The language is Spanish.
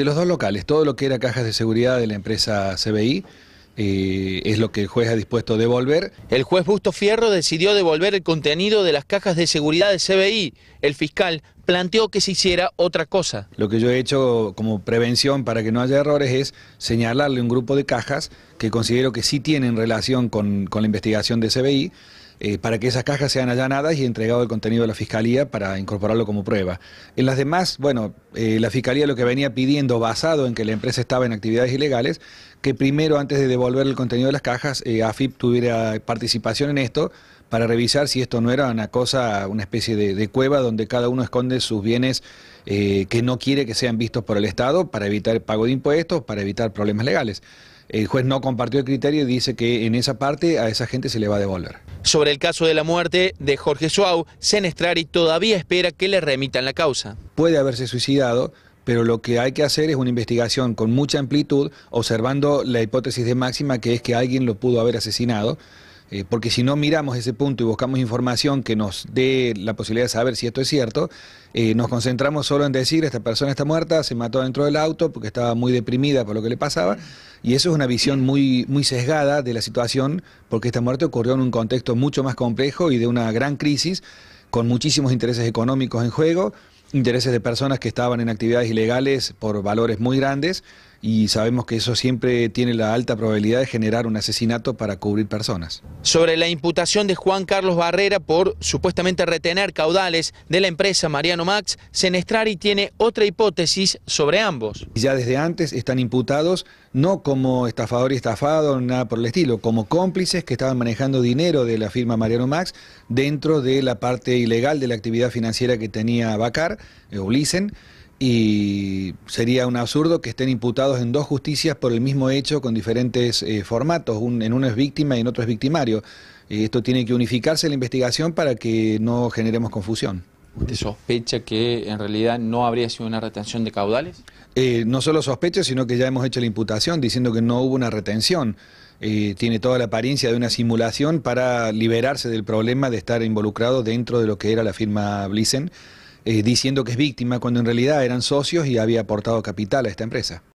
de los dos locales, todo lo que era cajas de seguridad de la empresa CBI, eh, es lo que el juez ha dispuesto devolver. El juez Busto Fierro decidió devolver el contenido de las cajas de seguridad de CBI. El fiscal planteó que se hiciera otra cosa. Lo que yo he hecho como prevención para que no haya errores es señalarle un grupo de cajas que considero que sí tienen relación con, con la investigación de CBI eh, para que esas cajas sean allanadas y entregado el contenido a la Fiscalía para incorporarlo como prueba. En las demás, bueno, eh, la Fiscalía lo que venía pidiendo, basado en que la empresa estaba en actividades ilegales, que primero, antes de devolver el contenido de las cajas, eh, AFIP tuviera participación en esto para revisar si esto no era una cosa, una especie de, cueva donde cada uno esconde sus bienes que no quiere que sean vistos por el Estado para evitar el pago de impuestos, para evitar problemas legales. El juez no compartió el criterio y dice que en esa parte a esa gente se le va a devolver. Sobre el caso de la muerte de Jorge Suau, Senestrari todavía espera que le remitan la causa. Puede haberse suicidado, pero lo que hay que hacer es una investigación con mucha amplitud, observando la hipótesis de máxima que es que alguien lo pudo haber asesinado, eh, porque si no miramos ese punto y buscamos información que nos dé la posibilidad de saber si esto es cierto, eh, nos concentramos solo en decir esta persona está muerta, se mató dentro del auto porque estaba muy deprimida por lo que le pasaba. Y eso es una visión muy, muy sesgada de la situación, porque esta muerte ocurrió en un contexto mucho más complejo y de una gran crisis, con muchísimos intereses económicos en juego, intereses de personas que estaban en actividades ilegales por valores muy grandes y sabemos que eso siempre tiene la alta probabilidad de generar un asesinato para cubrir personas. Sobre la imputación de Juan Carlos Barrera por supuestamente retener caudales de la empresa Mariano Max, Senestrari tiene otra hipótesis sobre ambos. Ya desde antes están imputados no como estafador y estafado, nada por el estilo, como cómplices que estaban manejando dinero de la firma Mariano Max dentro de la parte ilegal de la actividad financiera que tenía Bacar, eh, Ulisen y sería un absurdo que estén imputados en dos justicias por el mismo hecho con diferentes eh, formatos, en uno es víctima y en otro es victimario. esto tiene que unificarse la investigación para que no generemos confusión. ¿Usted sospecha que en realidad no habría sido una retención de caudales? Eh, no solo sospecho, sino que ya hemos hecho la imputación diciendo que no hubo una retención. Eh, tiene toda la apariencia de una simulación para liberarse del problema de estar involucrado dentro de lo que era la firma Blissen eh, diciendo que es víctima, cuando en realidad eran socios y había aportado capital a esta empresa.